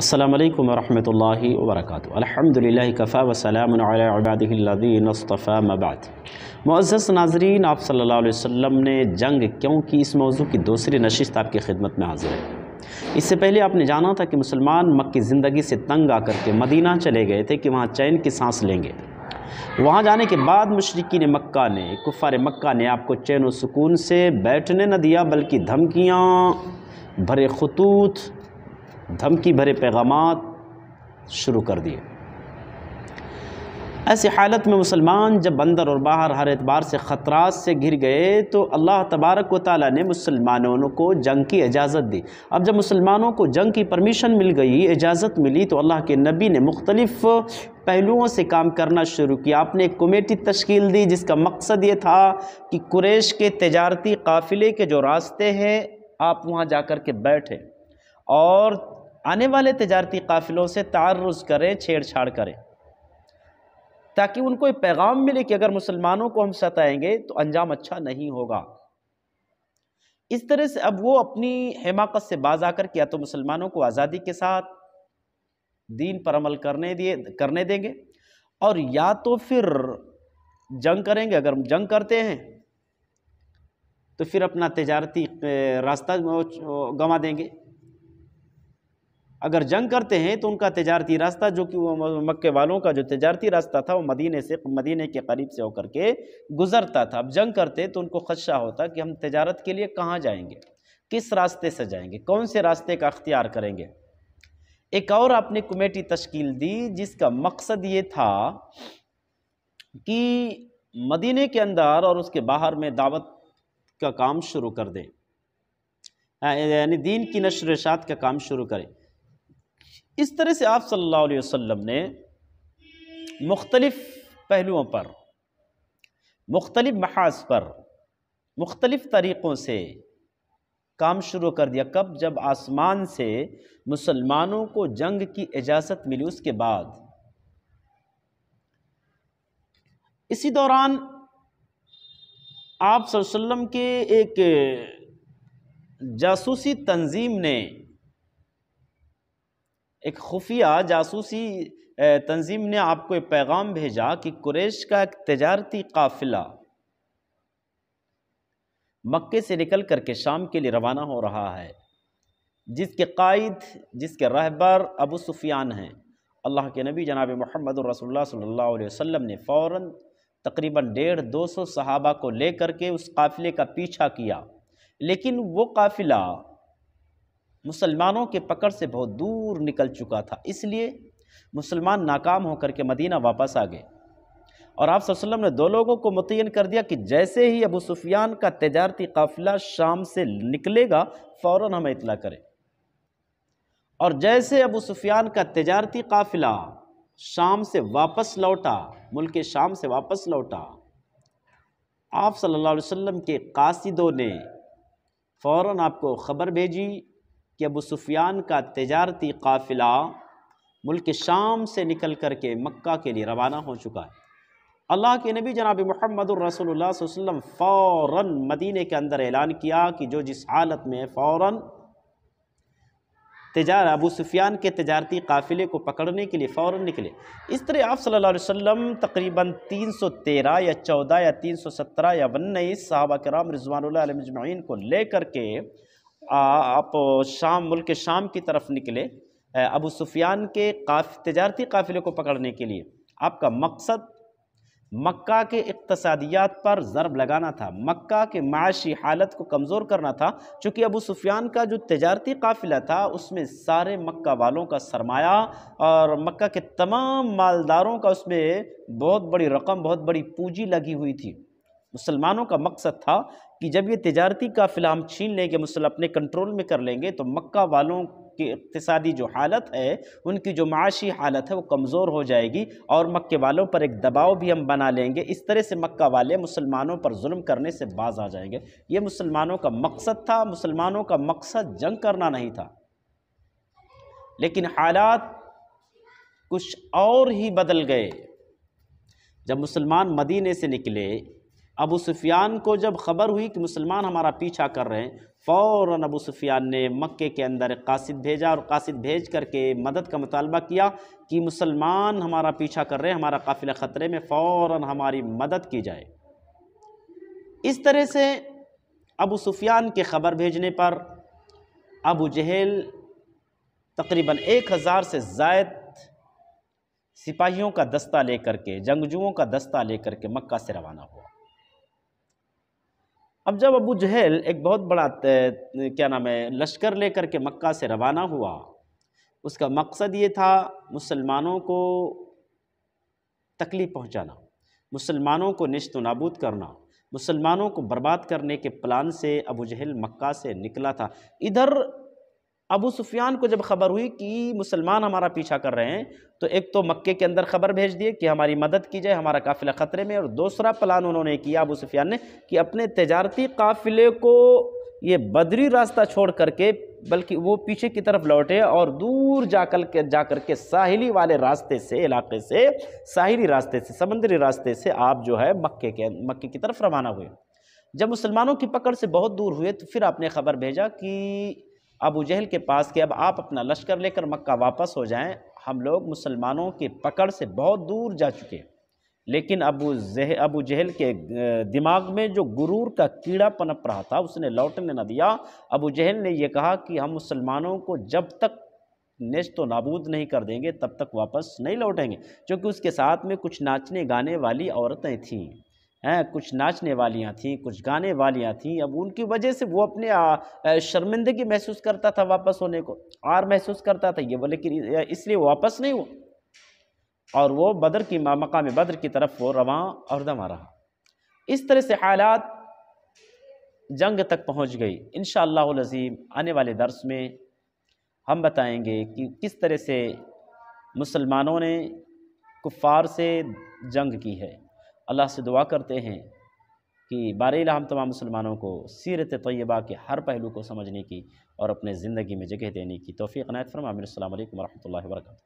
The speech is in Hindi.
असलकम वरहल वर्क अलहमदिल्ला कफ़ा वसलामबादीनस्तफ़ा मबाद नाजरीन आप सल्लल्लाहु अलैहि वसल्लम ने जंग क्यों की इस मौजू की दूसरी नशिस्त आपकी खिदमत में हाजिर है इससे पहले आपने जाना था कि मुसलमान मक्की ज़िंदगी से तंग आकर के मदीना चले गए थे कि वहाँ चैन की सांस लेंगे वहाँ जाने के बाद मशरकिन मक्का ने कुफ़ार मक्का ने आपको चैन व सुकून से बैठने न दिया बल्कि धमकियाँ भरे खतूत धमकी भरे पैगाम शुरू कर दिए ऐसी हालत में मुसलमान जब बंदर और बाहर हर एतबार से ख़तरा से घिर गए तो अल्लाह तबारक व ताली ने मुसलमानों को जंग की इजाज़त दी अब जब मुसलमानों को जंग की परमिशन मिल गई इजाज़त मिली तो अल्लाह के नबी ने मुख्तलिफ़ पहलुओं से काम करना शुरू किया आपने एक कमेटी तश्ील दी जिसका मकसद ये था कि कुरेश के तजारती काफ़िले के जो रास्ते हैं आप वहाँ जा कर के बैठें और आने वाले तजारती काफ़िलों से तारज़ करें छेड़छाड़ करें ताकि उनको एक पैगाम मिले कि अगर मुसलमानों को हम सताएंगे तो अंजाम अच्छा नहीं होगा इस तरह से अब वो अपनी हिमाकत से बाज आकर या तो मुसलमानों को आज़ादी के साथ दीन पर अमल करने दिए करने देंगे और या तो फिर जंग करेंगे अगर जंग करते हैं तो फिर अपना तजारती रास्ता गंवा देंगे अगर जंग करते हैं तो उनका तजारती रास्ता जो कि वो मक्के वालों का जो तजारती रास्ता था वो मदीने से मदीने के करीब से होकर के गुजरता था अब जंग करते तो उनको खदशा होता कि हम तजारत के लिए कहाँ जाएंगे किस रास्ते से जाएंगे कौन से रास्ते का अख्तियार करेंगे एक और आपने कमेटी तश्कील दी जिसका मकसद ये था कि मदीने के अंदर और उसके बाहर में दावत का काम शुरू कर दें यानी दीन की नशरशात का काम शुरू करें इस तरह से आप सल्लल्लाहु अलैहि वसल्लम ने मुख्तलिफ़ पहलुओं पर मुख्तलिफ़ महाज पर मुख्तलिफ़ तरीक़ों से काम शुरू कर दिया कब जब आसमान से मुसलमानों को जंग की इजाज़त मिली उसके बाद इसी दौरान आप वसल्लम के एक जासूसी तंजीम ने एक खुफिया जासूसी तंजीम ने आपको एक पैगाम भेजा कि कुरेश का एक तजारती काफिला मक्के से निकल करके शाम के लिए रवाना हो रहा है जिसके कायद जिसके रहबर अबू सुफियान हैं अल्लाह के नबी जनाब मोहम्मद सल्ला वसम ने फ़ौर तकरीबन डेढ़ दो सौ सहाबा को लेकर के उस काफ़िले का पीछा किया लेकिन वो काफ़िला मुसलमानों के पकड़ से बहुत दूर निकल चुका था इसलिए मुसलमान नाकाम होकर के मदीना वापस आ गए और आप वसल्लम ने दो लोगों को मुतिन कर दिया कि जैसे ही अबू सुफियान का तजारती काफिला शाम से निकलेगा फ़ौर हमें इतला करें और जैसे अबू सुफियान का तजारती काफिला शाम से वापस लौटा मुल्क शाम से वापस लौटा आप सल्लल्लाहु अलैहि वसल्लम के कासिदों ने फ़ौर आपको ख़बर भेजी कि अबू सुफियान का तजारती काफ़िला मुल्क शाम से निकल कर के मक्का के लिए रवाना हो चुका है अल्लाह के नबी जनाब महमद रसोल्ला फ़ौर मदीने के अंदर ऐलान किया कि जो जिस हालत में फ़ौर तजार अबू सुफियान के तजारती काफ़िले को पकड़ने के लिए फ़ौर निकले इस तरह आप सल्लल्लाहु तकरीबन तीन सौ तेरह या चौदह या सत्रह या उन्नीस साहबा कराम रिजवान को लेकर के आप शाम मुल्क शाम की तरफ निकले अबू सुफियान के काफ तजारती काफ़िले को पकड़ने के लिए आपका मकसद मक्का के इकतसादियात पर ज़रब लगाना था मक्का के माशी हालत को कमज़ोर करना था चूँकि अबू सुफियान का जो तजारती काफ़िला था उसमें सारे मक्का वालों का सरमाया और मक्का के तमाम मालदारों का उसमें बहुत बड़ी रकम बहुत बड़ी पूँजी लगी हुई थी मुसलमानों का मकसद था कि जब ये तजारती काफिला हम छीन लेंगे मुसल अपने कंट्रोल में कर लेंगे तो मक्का वालों की इकतदी जो हालत है उनकी जो माशी हालत है वो कमज़ोर हो जाएगी और मक्के वालों पर एक दबाव भी हम बना लेंगे इस तरह से मक्का वाले मुसलमानों पर जुल्म करने से बाज आ जाएंगे ये मुसलमानों का मकसद था मुसलमानों का मकसद जंग करना नहीं था लेकिन हालात कुछ और ही बदल गए जब मुसलमान मदीने से निकले अबू सुफियान को जब खबर हुई कि मुसलमान हमारा पीछा कर रहे हैं फ़ौर अबू सुफियान ने मक्के के अंदर कासिद भेजा और कासिद भेज करके मदद का मुतालबा किया कि मुसलमान हमारा पीछा कर रहे हैं हमारा काफिला ख़तरे में फ़ौर हमारी मदद की जाए इस तरह से अबू सुफियान के ख़बर भेजने पर अबू जहल तकरीबन एक हज़ार से जायद सिपाहियों का दस्ता लेकर के जंगजुओं का दस्ता लेकर के मक्का से रवाना हुआ अब जब अबू जहल एक बहुत बड़ा क्या नाम है लश्कर लेकर के मक्का से रवाना हुआ उसका मकसद ये था मुसलमानों को तकलीफ़ पहुंचाना मुसलमानों को नश्त नाबूद करना मुसलमानों को बर्बाद करने के प्लान से अबू जहल मक्का से निकला था इधर अबू सुफियान को जब खबर हुई कि मुसलमान हमारा पीछा कर रहे हैं तो एक तो मक्के के अंदर खबर भेज दिए कि हमारी मदद की जाए हमारा काफिला ख़तरे में और दूसरा प्लान उन्होंने किया अबू सुफियान ने कि अपने तजारती काफिले को ये बदरी रास्ता छोड़ करके बल्कि वो पीछे की तरफ लौटे और दूर जा कर के जा कर के साहिली वाले रास्ते से इलाके से साहिली रास्ते से समंदरी रास्ते से आप जो है मक्के के मक्के की तरफ रवाना हुए जब मुसलमानों की पकड़ से बहुत दूर हुए तो फिर आपने खबर भेजा कि अबू जहल के पास कि अब आप अपना लश्कर लेकर मक्का वापस हो जाएं हम लोग मुसलमानों के पकड़ से बहुत दूर जा चुके लेकिन अबू जह अबू जहल के दिमाग में जो गुरूर का कीड़ा पनप रहा था उसने लौटने न दिया अबू जहल ने यह कहा कि हम मुसलमानों को जब तक नेश तो नाबूद नहीं कर देंगे तब तक वापस नहीं लौटेंगे क्योंकि उसके साथ में कुछ नाचने गाने वाली औरतें थीं हैं कुछ नाचने वालियाँ थीं कुछ गाने वालियाँ थीं अब उनकी वजह से वो अपने शर्मिंदगी महसूस करता था वापस होने को आर महसूस करता था ये वो लेकिन इसलिए वापस नहीं हुआ और वो बदर की मकाम बदर की तरफ वो रवा और दमा रहा इस तरह से हालात जंग तक पहुँच गई इन शज़ीम आने वाले दर्स में हम बताएँगे कि किस तरह से मुसलमानों ने कुफ़ार से जंग की है अल्लाह से दुआ करते हैं कि बार हम तमाम मुसलमानों को सीरत तय्यबा के हर पहलू को समझने की और अपने ज़िंदगी में जगह देने की तोफ़ी अनायत फरमा वरहमल वर्का